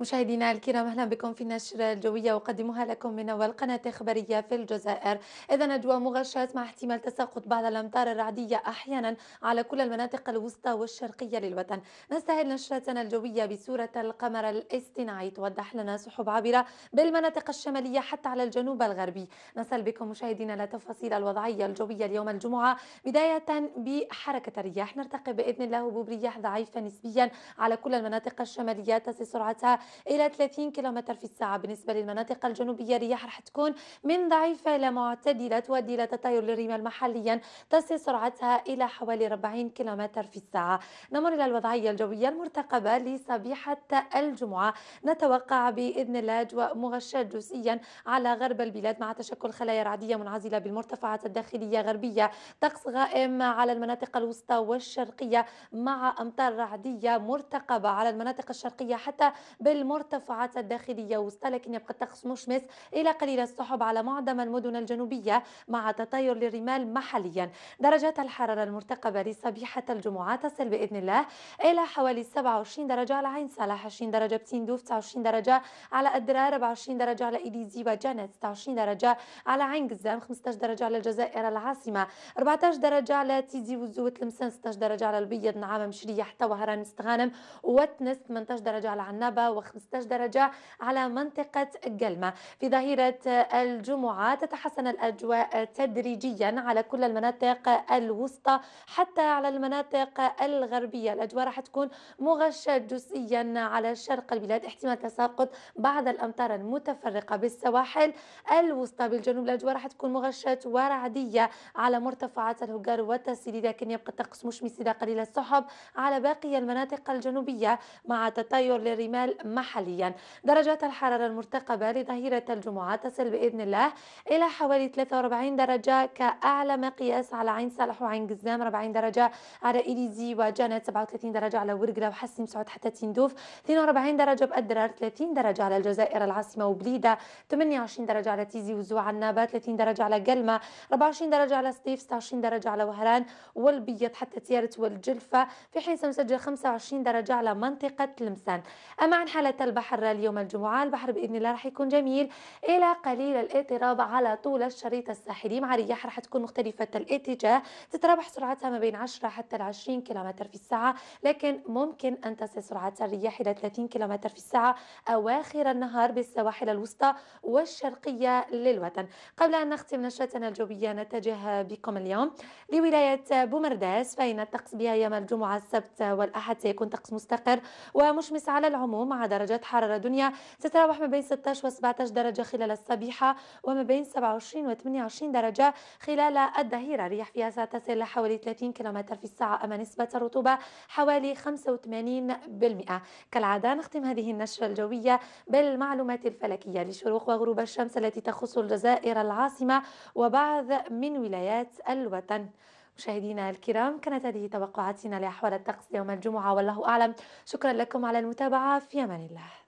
مشاهدينا الكرام اهلا بكم في نشرة الجوية اقدمها لكم من اول قناة اخبارية في الجزائر اذا نجوى مغشاة مع احتمال تساقط بعض الامطار الرعدية احيانا على كل المناطق الوسطى والشرقية للوطن نستهل نشرتنا الجوية بصورة القمر الاصطناعي توضح لنا سحب عابرة بالمناطق الشمالية حتى على الجنوب الغربي نصل بكم مشاهدينا لتفاصيل الوضعية الجوية اليوم الجمعة بداية بحركة الرياح نرتقي بإذن الله هبوب رياح ضعيفة نسبيا على كل المناطق الشمالية تصل سرعتها إلى 30 كم في الساعة بالنسبة للمناطق الجنوبية الرياح رح تكون من ضعيفة إلى معتدلة تؤدي إلى تطاير للرمال محليا تصل سرعتها إلى حوالي 40 كم في الساعة نمر إلى الوضعية الجوية المرتقبة لصبيحة الجمعة نتوقع بإذن الله أجواء مغشاة جزئيا على غرب البلاد مع تشكل خلايا رعدية منعزلة بالمرتفعات الداخلية غربية طقس غائم على المناطق الوسطى والشرقية مع أمطار رعدية مرتقبة على المناطق الشرقية حتى بال المرتفعات الداخلية وسط لكن يبقى الطقس مشمس إلى قليل السحب على معظم المدن الجنوبية مع تطاير للرمال محليا درجات الحرارة المرتقبة لصبيحة الجمعة تصل بإذن الله إلى حوالي 27 درجة على عين صالح 20 درجة بتندوف 29 درجة على أدرار 24 درجة على إيديزي وجنة 26 درجة على عين قزام 15 درجة على الجزائر العاصمة 14 درجة على تيزي وزو وتلمسان 16 درجة على البيض نعامة مشرية حتى وهران مستغانم وتنس 18 درجة على عنابة 15 درجة على منطقة قلمة في ظهيرة الجمعة تتحسن الأجواء تدريجيا على كل المناطق الوسطى حتى على المناطق الغربية الأجواء راح تكون مغشاة جزئيا على شرق البلاد احتمال تساقط بعض الأمطار المتفرقة بالسواحل الوسطى بالجنوب الأجواء راح تكون مغشاة ورعدية على مرتفعات الهجر والتسيدي لكن يبقى الطقس مشمس إلى قليل السحب على باقي المناطق الجنوبية مع تطاير للرمال محليا درجات الحرارة المرتقبة لظهيرة الجمعة تصل بإذن الله إلى حوالي 43 درجة كأعلى مقياس على عين صالح وعين قزام 40 درجة على إليزي وجانت 37 درجة على ورقلة وحسن مسعود حتى تندوف 42 درجة بأدرار 30 درجة على الجزائر العاصمة وبليدة 28 درجة على تيزي وزوع النابة 30 درجة على قلمة 24 درجة على سطيف 26 درجة على وهران والبيض حتى تيارت والجلفة في حين سنسجل 25 درجة على منطقة لمسان أما عن حالة البحر اليوم الجمعة البحر بإذن الله رح يكون جميل إلى قليل الاضطراب على طول الشريط الساحلي مع رياح رح تكون مختلفة الاتجاه تتراوح سرعتها ما بين 10 حتى 20 كم في الساعة لكن ممكن أن تصل سرعة الرياح إلى 30 كم في الساعة أواخر النهار بالسواحل الوسطى والشرقية للوطن قبل أن نختم نشرتنا الجوية نتجه بكم اليوم لولاية بومرداس فإن الطقس بها يوم الجمعة السبت والأحد سيكون طقس مستقر ومشمس على العموم مع درجات حرارة دنيا تتراوح ما بين 16 و 17 درجة خلال الصبيحة وما بين 27 و 28 درجة خلال الظهيرة ريح فيها ستصل حوالي 30 كم في الساعة أما نسبة الرطوبة حوالي 85% كالعادة نختم هذه النشرة الجوية بالمعلومات الفلكية لشروق وغروب الشمس التي تخص الجزائر العاصمة وبعض من ولايات الوطن مشاهدينا الكرام كانت هذه توقعاتنا لأحوال الطقس يوم الجمعة والله أعلم شكرا لكم على المتابعة في أمان الله